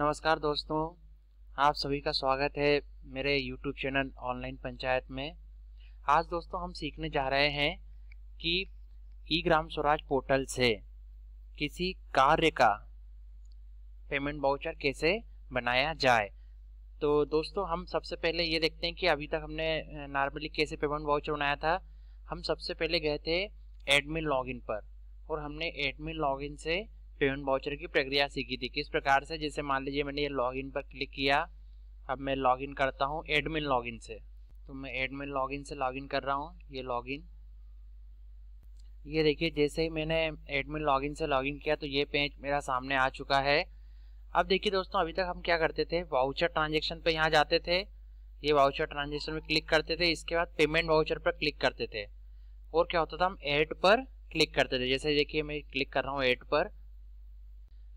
नमस्कार दोस्तों आप सभी का स्वागत है मेरे YouTube चैनल ऑनलाइन पंचायत में आज दोस्तों हम सीखने जा रहे हैं कि ई ग्राम स्वराज पोर्टल से किसी कार्य का पेमेंट बाउचर कैसे बनाया जाए तो दोस्तों हम सबसे पहले ये देखते हैं कि अभी तक हमने नॉर्मली कैसे पेमेंट बाउचर बनाया था हम सबसे पहले गए थे एडमिन लॉगिन पर और हमने एडमिन लॉगिन से पेमेंट वाउचर की प्रक्रिया सीखी थी किस प्रकार से जैसे मान लीजिए मैंने ये लॉगिन पर क्लिक किया अब मैं लॉगिन करता हूँ एडमिन लॉगिन से तो मैं एडमिन लॉगिन से लॉगिन कर रहा हूँ ये लॉगिन ये देखिए जैसे ही मैंने एडमिन लॉगिन से लॉगिन किया तो ये पेज मेरा सामने आ चुका है अब देखिए दोस्तों अभी तक हम क्या करते थे वाउचर ट्रांजेक्शन पे यहाँ जाते थे ये वाउचर ट्रांजेक्शन में क्लिक करते थे इसके बाद पेमेंट वाउचर पर क्लिक करते थे और क्या होता था हम एड पर क्लिक करते थे जैसे देखिए मैं क्लिक कर रहा हूँ एड पर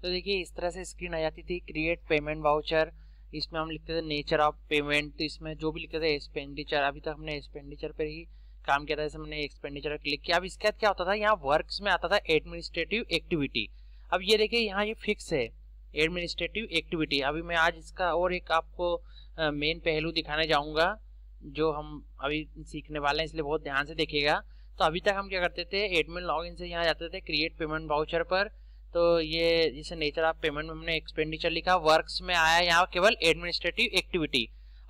तो देखिए इस तरह से स्क्रीन आ जाती थी क्रिएट पेमेंट वाउचर इसमें हम लिखते थे नेचर ऑफ पेमेंट तो इसमें जो भी लिखते थे एक्सपेंडिचर अभी तक हमने एक्सपेंडिचर पर ही काम किया था जैसे हमने एक्सपेंडिचर क्लिक किया अब इसके बाद क्या होता था यहाँ वर्क में आता था एडमिनिस्ट्रेटिव एक्टिविटी अब ये देखिए यहाँ ये फिक्स है एडमिनिस्ट्रेटिव एक्टिविटी अभी मैं आज इसका और एक आपको मेन पहलू दिखाने जाऊँगा जो हम अभी सीखने वाले हैं इसलिए बहुत ध्यान से देखिएगा तो अभी तक हम क्या करते थे एडमिन लॉगिन से यहाँ जाते थे क्रिएट पेमेंट वाउचर पर तो ये जैसे नेचर ऑफ पेमेंट में हमने एक्सपेंडिचर लिखा वर्क्स में आया यहाँ केवल एडमिनिस्ट्रेटिव एक्टिविटी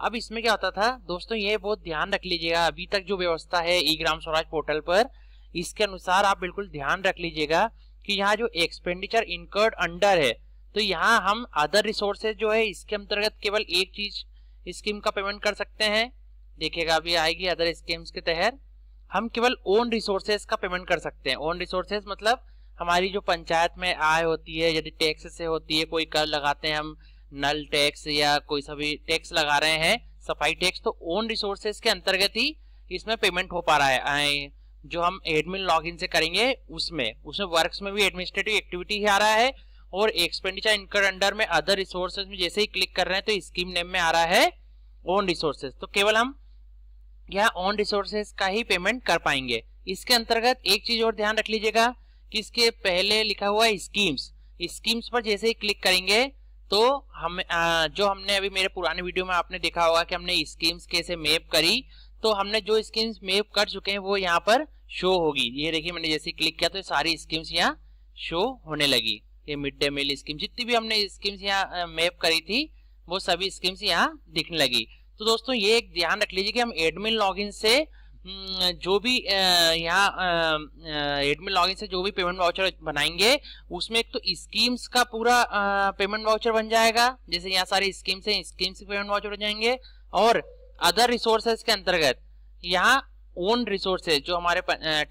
अब इसमें क्या होता था दोस्तों ये बहुत ध्यान रख लीजिएगा अभी तक जो व्यवस्था है ई ग्राम स्वराज पोर्टल पर इसके अनुसार आप बिल्कुल ध्यान रख लीजिएगा कि यहाँ जो एक्सपेंडिचर इनकर्ड अंडर है तो यहाँ हम अदर रिसोर्सेज जो है इसके अंतर्गत केवल एक चीज स्कीम का पेमेंट कर सकते हैं देखिएगा अभी आएगी अदर स्कीम्स के तहत हम केवल ओन रिसोर्सेज का पेमेंट कर सकते हैं ओन रिसोर्सेज मतलब हमारी जो पंचायत में आय होती है यदि टैक्स से होती है कोई कर लगाते हैं हम नल टैक्स या कोई सभी टैक्स लगा रहे हैं सफाई टैक्स तो ओन रिसोर्सेज के अंतर्गत ही इसमें पेमेंट हो पा रहा है जो हम एडमिन लॉगिन से करेंगे उसमें उसमें वर्क्स में भी एडमिनिस्ट्रेटिव एक्टिविटी ही आ रहा है और एक्सपेंडिचर इनकर अंडर में अदर रिसोर्सेज में जैसे ही क्लिक कर रहे हैं तो स्कीम नेम में आ रहा है ओन रिसोर्सेज तो केवल हम यहाँ ओन रिसोर्सेज का ही पेमेंट कर पाएंगे इसके अंतर्गत एक चीज और ध्यान रख लीजिएगा किसके पहले लिखा हुआ है स्कीम्स स्कीम्स पर जैसे ही क्लिक करेंगे तो हम आ, जो हमने अभी मेरे पुराने वीडियो में आपने देखा होगा कि हमने स्कीम्स कैसे मैप करी तो हमने जो स्कीम्स मैप कर चुके हैं वो यहाँ पर शो होगी ये देखिए मैंने जैसे क्लिक किया तो सारी स्कीम्स यहाँ शो होने लगी ये मिड डे मील स्कीम जितनी भी हमने स्कीम्स यहाँ मैप करी थी वो सभी स्कीम्स यहाँ दिखने लगी तो दोस्तों ये एक ध्यान रख लीजिए कि हम एडमिन लॉगिन से हम्म, जो भी यहाँ एडमिन लॉगिन से जो भी पेमेंट वाउचर बनाएंगे उसमें एक तो स्कीम्स का पूरा पेमेंट वाउचर बन जाएगा जैसे यहाँ सारी स्कीम्स हैं स्कीम्स पेमेंट वाउचर बन जाएंगे और अदर रिसोर्सेज के अंतर्गत यहाँ ओन रिसोर्सेज जो हमारे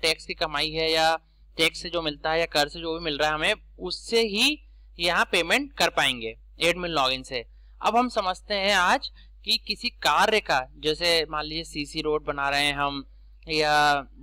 टैक्स की कमाई है या टैक्स से जो मिलता है या कर से जो भी मिल रहा है हमें उससे ही यहाँ पेमेंट कर पाएंगे एडमिन लॉगिन से अब हम समझते हैं आज कि किसी कार्य का जैसे मान लीजिए सीसी रोड बना रहे हैं हम या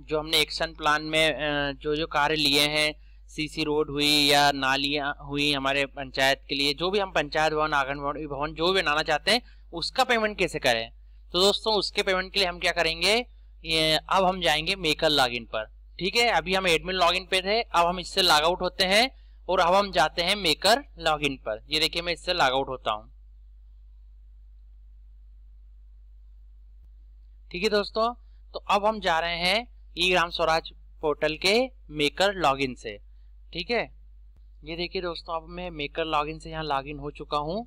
जो हमने एक्शन प्लान में जो जो कार्य लिए हैं सीसी रोड हुई या नालियाँ हुई हमारे पंचायत के लिए जो भी हम पंचायत भवन आंगन भवन भवन जो भी बनाना चाहते हैं उसका पेमेंट कैसे करें तो दोस्तों उसके पेमेंट के लिए हम क्या करेंगे ये, अब हम जाएंगे मेकर लॉगिन पर ठीक है अभी हम एडमिन लॉगिन पे थे अब हम इससे लॉग आउट होते हैं और अब हम जाते हैं मेकर लॉगिन पर ये देखिए मैं इससे लॉग आउट होता हूँ ठीक है दोस्तों तो अब हम जा रहे हैं ई ग्राम स्वराज पोर्टल के मेकर लॉगिन से ठीक है ये देखिए दोस्तों अब मैं मेकर लॉगिन से यहाँ लॉगिन हो चुका हूँ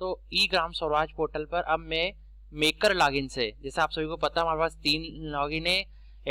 तो ई ग्राम स्वराज पोर्टल पर अब मैं मेकर लॉगिन से जैसे आप सभी को पता हमारे पास तीन लॉगिन है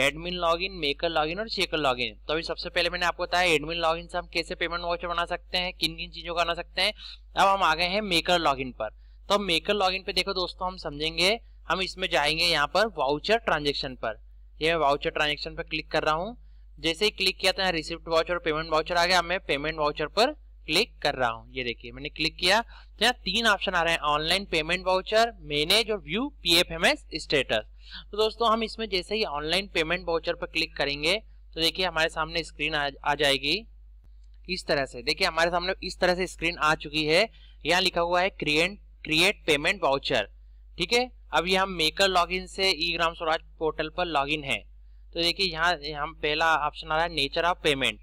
एडमिन लॉगिन मेकर लॉगिन और चेकर लॉगिन तो अभी सबसे पहले मैंने आपको बताया एडमिन लॉगिन से हम कैसे पेमेंट वाउचर बना सकते हैं किन किन चीज़ों का बना सकते हैं अब हम आ गए हैं मेकर लॉगिन पर तो मेकर लॉगिन पे देखो दोस्तों हम समझेंगे हम इसमें जाएंगे यहाँ पर वाउचर ट्रांजेक्शन पर ये मैं वाउचर ट्रांजेक्शन पर क्लिक कर रहा हूँ जैसे ही क्लिक किया था रिसिप्ट वाउचर पेमेंट वाउचर आ गया मैं पेमेंट वाउचर पर क्लिक कर रहा हूँ ये देखिए मैंने क्लिक किया तो यहाँ तीन ऑप्शन आ रहे हैं ऑनलाइन पेमेंट वाउचर मैनेज और view P F M S status तो दोस्तों हम इसमें जैसे ही ऑनलाइन पेमेंट वाउचर पर क्लिक करेंगे तो देखिए हमारे सामने स्क्रीन आ, आ जाएगी इस तरह से देखिए हमारे सामने इस तरह से स्क्रीन आ चुकी है यहाँ लिखा हुआ है क्रिएट क्रिएट पेमेंट वाउचर ठीक है अभी हम मेकर लॉगिन से ई ग्राम स्वराज पोर्टल पर लॉगिन है तो देखिए यहाँ हम पहला ऑप्शन आ रहा है नेचर ऑफ पेमेंट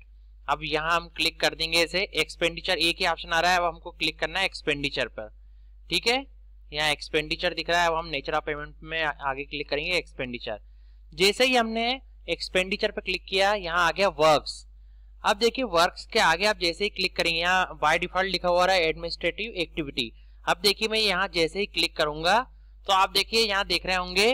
अब यहाँ हम क्लिक कर देंगे इसे एक्सपेंडिचर एक ही ऑप्शन आ रहा है अब हमको क्लिक करना है एक्सपेंडिचर पर ठीक है यहाँ एक्सपेंडिचर दिख रहा है अब हम नेचर ऑफ पेमेंट में आगे क्लिक करेंगे एक्सपेंडिचर जैसे ही हमने एक्सपेंडिचर पर क्लिक किया यहाँ आ गया वर्क्स अब देखिए वर्क्स के आगे आप जैसे ही क्लिक करेंगे यहाँ बाय डिफॉल्ट लिखा हुआ है एडमिनिस्ट्रेटिव एक्टिविटी अब देखिए मैं यहाँ जैसे ही क्लिक करूंगा तो आप देखिए यहाँ देख रहे होंगे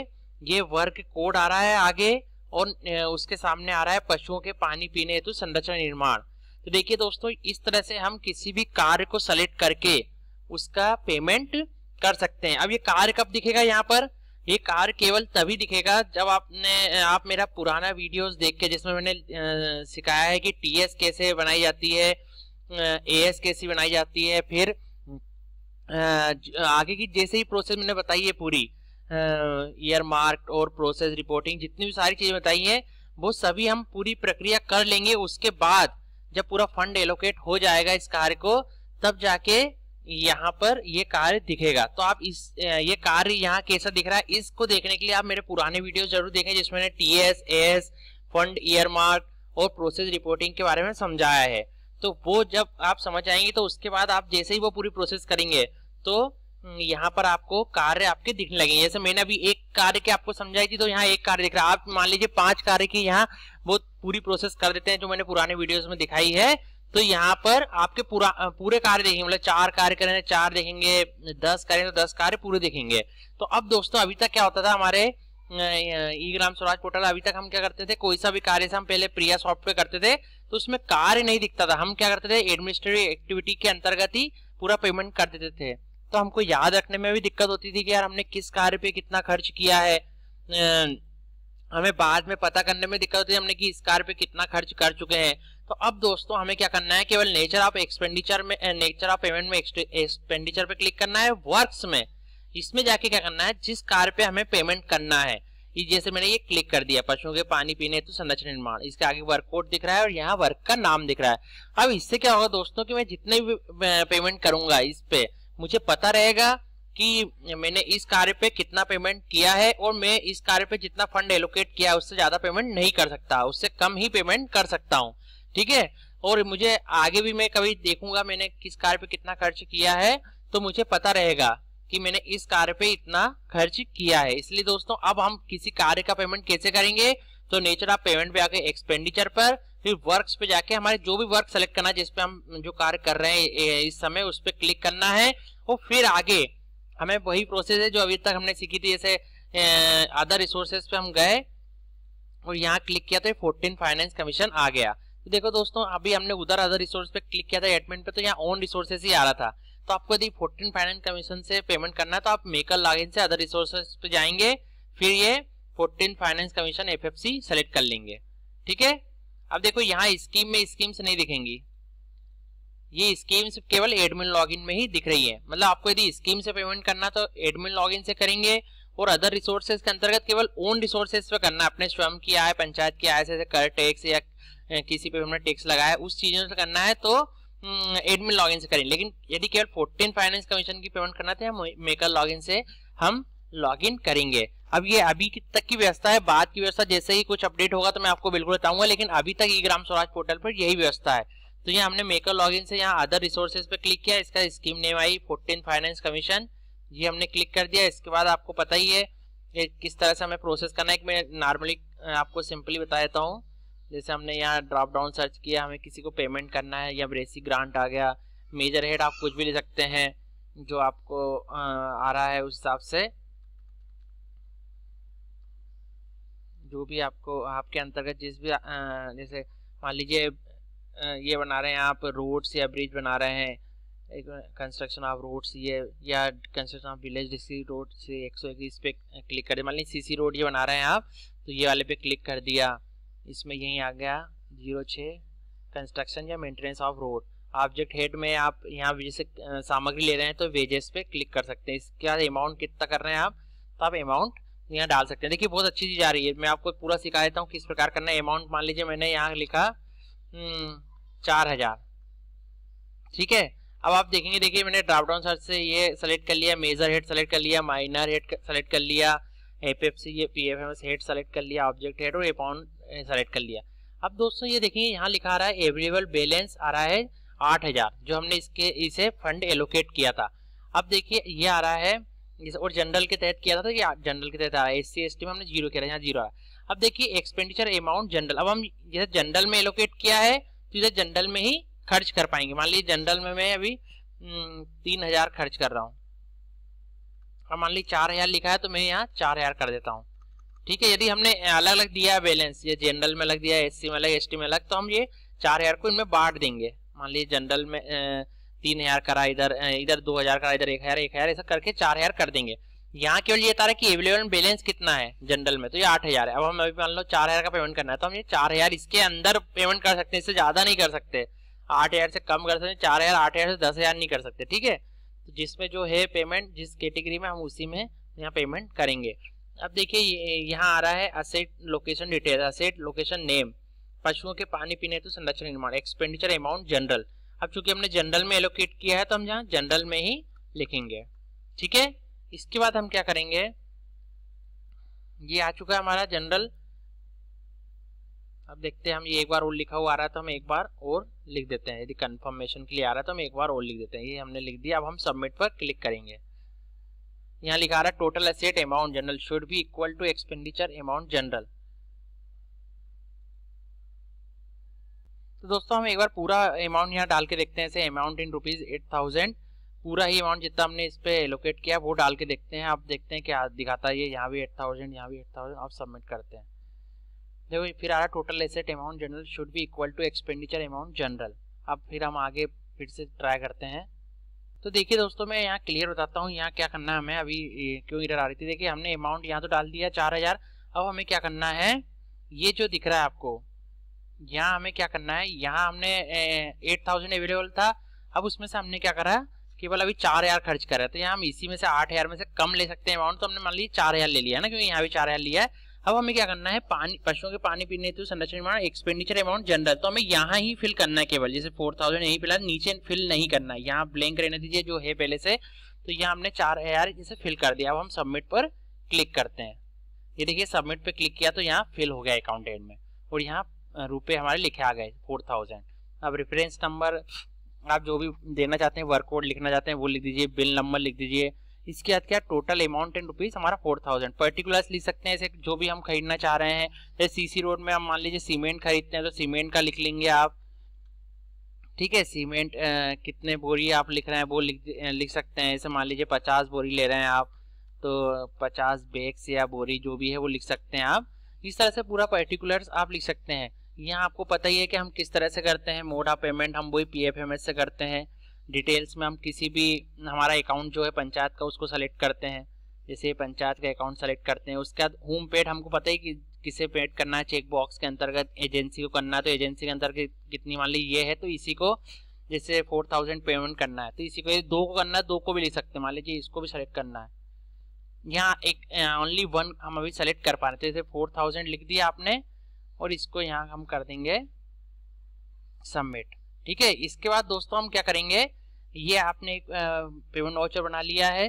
ये वर्क कोड आ रहा है आगे और उसके सामने आ रहा है पशुओं के पानी पीने हेतु संरचना निर्माण तो देखिए दोस्तों इस तरह से हम किसी भी कार्य को सेलेक्ट करके उसका पेमेंट कर सकते हैं अब ये कार्य कब दिखेगा यहाँ पर ये कार्य केवल तभी दिखेगा जब आपने आप मेरा पुराना वीडियोस देख के जिसमें मैंने सिखाया है कि टीएस कैसे बनाई जाती है एएस कैसी बनाई जाती है फिर आगे की जैसे ही प्रोसेस मैंने बताई है पूरी ईयर मार्क और प्रोसेस रिपोर्टिंग जितनी भी सारी चीज़ें बताई हैं वो सभी हम पूरी प्रक्रिया कर लेंगे उसके बाद जब पूरा फंड एलोकेट हो जाएगा इस कार्य को तब जाके यहाँ पर ये कार्य दिखेगा तो आप इस ये कार्य यहाँ कैसा दिख रहा है इसको देखने के लिए आप मेरे पुराने वीडियो जरूर देखें जिसमें मैंने T S S fund year mark और प्रोसेस रिपोर्टिंग के बारे में समझाया है तो वो जब आप समझ आएंगे तो उसके बाद आप जैसे ही वो पूरी प्रोसेस करेंगे तो हम्म, यहाँ पर आपको कार्य आपके दिखने लगेंगे जैसे मैंने अभी एक कार्य की आपको समझाई थी तो यहाँ एक कार्य दिख रहा है आप मान लीजिए पांच कार्य की यहाँ वो पूरी प्रोसेस कर देते हैं जो मैंने पुराने वीडियोस में दिखाई है तो यहाँ पर आपके पूरा पूरे कार्य देखेंगे मतलब चार कार्य करें चार देखेंगे दस करें तो दस कार्य पूरे देखेंगे तो अब दोस्तों अभी तक क्या होता था हमारे ई ग्राम स्वराज पोर्टल अभी तक हम क्या करते थे कोई सा भी कार्य से हम पहले प्रिया सॉफ्टवेयर करते थे तो उसमें कार्य नहीं दिखता था हम क्या करते थे एडमिनिस्ट्रेटिव एक्टिविटी के अंतर्गत ही पूरा पेमेंट कर देते थे तो हमको याद रखने में भी दिक्कत होती थी कि यार हमने किस कार्य पे कितना खर्च किया है अं, हमें बाद में पता करने में दिक्कत होती है हमने कि इस कार्य पे कितना खर्च कर चुके हैं तो अब दोस्तों हमें क्या करना है केवल नेचर ऑफ एक्सपेंडिचर में नेचर ऑफ पेमेंट में एक्सपेंडिचर पे क्लिक करना है वर्क्स में इसमें जाके क्या करना है जिस कार्य पे हमें पेमेंट करना है जैसे मैंने ये क्लिक कर दिया पशुओं के पानी पीने तो संरचना निर्माण इसके आगे वर्कआउट दिख रहा है और यहाँ वर्क का नाम दिख रहा है अब इससे क्या होगा दोस्तों कि मैं जितने भी पेमेंट अं, करूंगा इस पे मुझे पता रहेगा कि मैंने इस कार्य पे कितना पेमेंट किया है और मैं इस कार्य पे जितना फंड एलोकेट किया है उससे ज्यादा पेमेंट नहीं कर सकता उससे कम ही पेमेंट कर सकता हूँ ठीक है और मुझे आगे भी मैं कभी देखूंगा मैंने किस कार्य पे कितना खर्च किया है तो मुझे पता रहेगा कि मैंने इस कार्य पे इतना खर्च किया है इसलिए दोस्तों अब हम किसी कार्य का पेमेंट कैसे करेंगे तो नेचर ऑफ पेमेंट पे आके एक्सपेंडिचर पर फिर वर्क्स पे जाके हमारे जो भी वर्क सेलेक्ट करना है जिसपे हम जो कार्य कर रहे हैं इस समय उस पर क्लिक करना है और फिर आगे हमें वही प्रोसेस है जो अभी तक हमने सीखी थी जैसे अदर रिसोर्सेज पे हम गए और यहाँ क्लिक किया तो फोर्टीन फाइनेंस कमीशन आ गया तो देखो दोस्तों अभी हमने उधर अदर रिसोर्स पे क्लिक किया था एडमिट पे तो यहाँ ओन रिसोर्सेज ही आ रहा था तो आपको यदि फोर्टीन फाइनेंस कमीशन से पेमेंट करना है तो आप मेकर लॉगिन से अदर रिसोर्सेज पे जाएंगे फिर ये fourteen finance commission F select कर लेंगे ठीक है अब देखो यहाँ स्कीम में स्कीम्स नहीं दिखेंगी ये स्कीम्स केवल एडमिन लॉगिन में ही दिख रही है मतलब आपको यदि स्कीम से पेमेंट करना तो एडमिन लॉगिन से करेंगे और अदर रिसोर्सेज के अंतर्गत केवल ओन रिसोर्सेज पे करना अपने स्वयं की आय पंचायत की आय से कर टैक्स या किसी पे हमने टैक्स लगाया उस चीजों से करना है तो एडमिन हम्म, लॉगिन से करें लेकिन यदि केवल फोर्टीन फाइनेंस कमीशन की पेमेंट करना था मेकर लॉगिन से हम लॉगिन करेंगे अब ये अभी तक की व्यवस्था है बाद की व्यवस्था जैसे ही कुछ अपडेट होगा तो मैं आपको बिल्कुल बताऊंगा लेकिन अभी तक ई ग्राम स्वराज पोर्टल पर यही व्यवस्था है तो यहाँ हमने मेकर लॉगिन से यहाँ अदर रिसोर्सेज पे क्लिक किया इसका स्कीम नेम आई फोर्टीन फाइनेंस कमीशन ये हमने क्लिक कर दिया इसके बाद आपको पता ही है कि किस तरह से हमें प्रोसेस करना है मैं नॉर्मली आपको सिंपली बता देता हूँ जैसे हमने यहाँ ड्रॉप डाउन सर्च किया हमें किसी को पेमेंट करना है या ब्रेसी ग्रांट आ गया मेजर हेड आप कुछ भी ले सकते हैं जो आपको आ रहा है उस हिसाब से जो भी आपको आपके अंतर्गत जिस भी जैसे मान लीजिए ये बना रहे हैं आप रोड्स या ब्रिज बना रहे हैं एक कंस्ट्रक्शन ऑफ रोड्स ये या construction of village district road से एक सौ इक्कीस पे क्लिक कर दिया मान लीजिए सीसी रोड ये बना रहे हैं आप तो ये वाले पे क्लिक कर दिया इसमें यहीं आ गया जीरो छः कंस्ट्रक्शन या maintenance of road object head में आप यहाँ जैसे सामग्री ले रहे हैं तो वेजेस पे क्लिक कर सकते हैं इसके बाद अमाउंट कितना कर रहे हैं आप तो आप अमाउंट यहाँ डाल सकते हैं देखिए बहुत अच्छी चीज़ आ रही है मैं आपको पूरा सिखा देता हूँ किस प्रकार करना है अमाउंट मान लीजिए मैंने यहाँ लिखा हम्म, चार हज़ार ठीक है अब आप देखेंगे देखिए मैंने डाउन सर्च से ये सेलेक्ट कर लिया मेजर हेड सेलेक्ट कर लिया माइनर हेड सेलेक्ट कर लिया F F C P F M S head select कर लिया ऑब्जेक्ट हेड और अमाउंट सेलेक्ट कर लिया अब दोस्तों ये देखेंगे यहाँ लिखा आ रहा है एवरेबल बैलेंस आ रहा है आठ हज़ार जो हमने इसके इसे फंड एलोकेट किया था अब देखिए ये आ रहा है जैसे और जनरल के तहत किया था, कि तो जनरल के तहत आ रहा है एस सी में हमने जीरो किया था यहाँ जीरो आ रहा अब देखिए एक्सपेंडिचर अमाउंट जनरल अब हम जैसे जनरल में एलोकेट किया है तो इधर जनरल में ही खर्च कर पाएंगे मान लीजिए जनरल में मैं अभी हम्म, तीन हजार खर्च कर रहा हूँ और मान लीजिए चार हजार लिखा है तो मैं यहाँ चार हजार कर देता हूँ ठीक है यदि हमने अलग अलग दिया है बैलेंस ये जनरल में अलग दिया है एस में अलग एस में अलग तो हम ये चार हजार को इनमें बांट देंगे मान लीजिए जनरल में तीन हजार करा इधर इधर दो हजार करा इधर एक हजार एक हजार ऐसा करके चार हजार कर देंगे यहाँ केवल ये तारा कि अवेलेबल बैलेंस कितना है जनरल में तो ये आठ हजार है अब हम अभी मान लो चार हजार का पेमेंट करना है तो हम ये चार हजार इसके अंदर पेमेंट कर सकते हैं इससे ज्यादा नहीं कर सकते आठ हजार से कम कर सकते चार हजार आठ हजार से दस हजार नहीं कर सकते ठीक है तो जिसमें जो है पेमेंट जिस कैटेगरी में हम उसी में यहाँ पेमेंट करेंगे अब देखिए यहाँ आ रहा है asset location detail asset location name पशुओं के पानी पीने तो संरक्षण निर्माण एक्सपेंडिचर अमाउंट जनरल अब चूंकि हमने जनरल में एलोकेट किया है तो हम यहाँ जनरल में ही लिखेंगे ठीक है इसके बाद हम क्या करेंगे ये आ चुका है हमारा जनरल अब देखते हैं हम ये एक बार और लिखा हुआ आ रहा है तो हम एक बार और लिख देते हैं यदि कंफर्मेशन के लिए आ रहा है तो हम एक बार और लिख देते हैं ये हमने लिख दिया अब हम सबमिट पर क्लिक करेंगे यहाँ लिखा रहा है total asset amount general should be equal to expenditure amount general तो दोस्तों हम एक बार पूरा अमाउंट यहाँ डाल के देखते हैं ऐसे amount in rupees eight thousand पूरा ही अमाउंट जितना हमने इस पर एलोकेट किया वो डाल के देखते हैं आप देखते हैं क्या दिखाता है ये यहाँ भी एट थाउजेंड यहाँ भी एट थाउजेंड आप सबमिट करते हैं देखो फिर आ रहा total asset amount general should be equal to expenditure amount general अब फिर हम आगे फिर से ट्राई करते हैं तो देखिए दोस्तों मैं यहाँ क्लियर बताता हूँ यहाँ क्या करना है हमें अभी क्यों इधर आ रही थी देखिए हमने अमाउंट यहाँ तो डाल दिया चार हज़ार अब हमें क्या करना है ये जो दिख रहा है आपको यहाँ हमें क्या करना है यहाँ हमने एट थाउजेंड अवेलेबल था अब उसमें से हमने क्या करा केवल अभी चार हजार खर्च करा तो यहाँ हम इसी में से आठ हजार में से कम ले सकते हैं अमाउंट तो हमने मान ली चार हजार ले लिया ना क्योंकि यहाँ भी चार हजार लिया है अब हमें क्या करना है पानी पशुओं के पानी पीने तो संरक्षण निर्माण एक्सपेंडिचर अमाउंट जनरल तो हमें यहाँ ही फिल करना है केवल जैसे फोर थाउजेंड यही फिलहाल नीचे फिल नहीं करना है यहाँ ब्लैंक रहने दीजिए जो है पहले से तो यहाँ हमने चार हजार जैसे फिल कर दिया अब हम सबमिट पर क्लिक करते हैं ये देखिए सबमिट पर क्लिक किया तो यहाँ फिल हो गया अकाउंट एड में और यहाँ रुपये हमारे लिखे आ गए फोर थाउजेंड अब रेफरेंस नंबर आप जो भी देना चाहते हैं वर्कआउट लिखना चाहते हैं वो लिख दीजिए बिल नंबर लिख दीजिए इसके बाद क्या टोटल अमाउंट इन रुपीज़ हमारा फोर थाउजेंड पर्टिकुलर्स लिख सकते हैं ऐसे जो भी हम खरीदना चाह रहे हैं जैसे सी सी रोड में हम मान लीजिए सीमेंट खरीदते हैं तो सीमेंट का लिख लेंगे आप ठीक है सीमेंट कितने बोरी आप लिख रहे हैं वो लिख लिख सकते हैं जैसे मान लीजिए पचास बोरी ले रहे हैं आप तो पचास बैग्स या बोरी जो भी है वो लिख सकते हैं आप इस तरह से पूरा पर्टिकुलर्स आप लिख सकते हैं यहाँ आपको पता ही है कि हम किस तरह से करते हैं मोड ऑफ पेमेंट हम वही पी एफ से करते हैं डिटेल्स में हम किसी भी हमारा अकाउंट जो है पंचायत का उसको सेलेक्ट करते हैं जैसे पंचायत का अकाउंट सेलेक्ट करते हैं उसके बाद होम पेड हमको पता ही कि किसे पेड करना है चेक बॉक्स के अंतर्गत एजेंसी को करना है तो एजेंसी के अंतर्गत कितनी मान ली ये है तो इसी को जैसे फोर थाउजेंड पेमेंट करना है तो इसी को दो को करना है दो को भी ले सकते हैं मान लीजिए इसको भी सेलेक्ट करना है यहाँ एक ओनली वन हम अभी सेलेक्ट कर पा रहे थे जैसे फोर थाउजेंड लिख दिया आपने और इसको यहाँ हम कर देंगे सबमिट ठीक है इसके बाद दोस्तों हम क्या करेंगे ये आपने एक पेमेंट वाउचर बना लिया है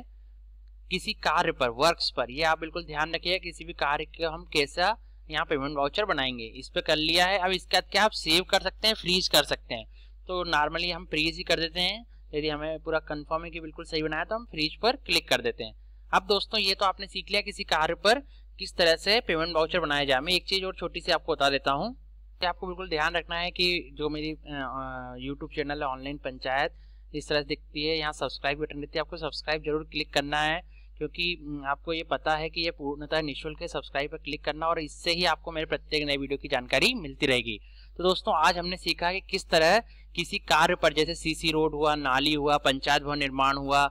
किसी कार्य पर वर्क्स पर ये आप बिल्कुल ध्यान रखिए किसी भी कार्य के हम कैसा यहाँ पेमेंट वाउचर बनाएंगे इस पर कर लिया है अब इसके बाद क्या आप सेव कर सकते हैं फ्रीज कर सकते हैं तो नॉर्मली हम फ्रीज ही कर देते हैं यदि हमें पूरा कन्फर्म है कि बिल्कुल सही बनाया तो हम फ्रीज पर क्लिक कर देते हैं अब दोस्तों ये तो आपने सीख लिया किसी कार्य पर किस तरह से पेमेंट वाउचर बनाया जाए मैं एक चीज़ और छोटी सी आपको बता देता हूँ कि आपको बिल्कुल ध्यान रखना है कि जो मेरी यूट्यूब चैनल है ऑनलाइन पंचायत इस तरह से दिखती है यहाँ सब्सक्राइब बटन देती है आपको सब्सक्राइब जरूर क्लिक करना है क्योंकि आपको ये पता है कि ये पूर्णतः निःशुल्क है सब्सक्राइब पर क्लिक करना और इससे ही आपको मेरे प्रत्येक नए वीडियो की जानकारी मिलती रहेगी तो दोस्तों आज हमने सीखा कि किस तरह किसी कार्य पर जैसे सीसी रोड हुआ नाली हुआ पंचायत भवन निर्माण हुआ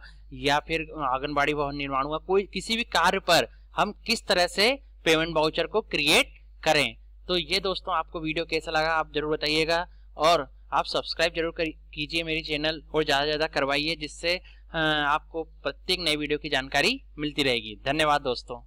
या फिर आंगनबाड़ी भवन निर्माण हुआ कोई किसी भी कार्य पर हम किस तरह से पेमेंट बाउचर को क्रिएट करें तो ये दोस्तों आपको वीडियो कैसा लगा आप जरूर बताइएगा और आप सब्सक्राइब जरूर कीजिए मेरी चैनल और ज़्यादा से ज़्यादा करवाइए जिससे आपको प्रत्येक नई वीडियो की जानकारी मिलती रहेगी धन्यवाद दोस्तों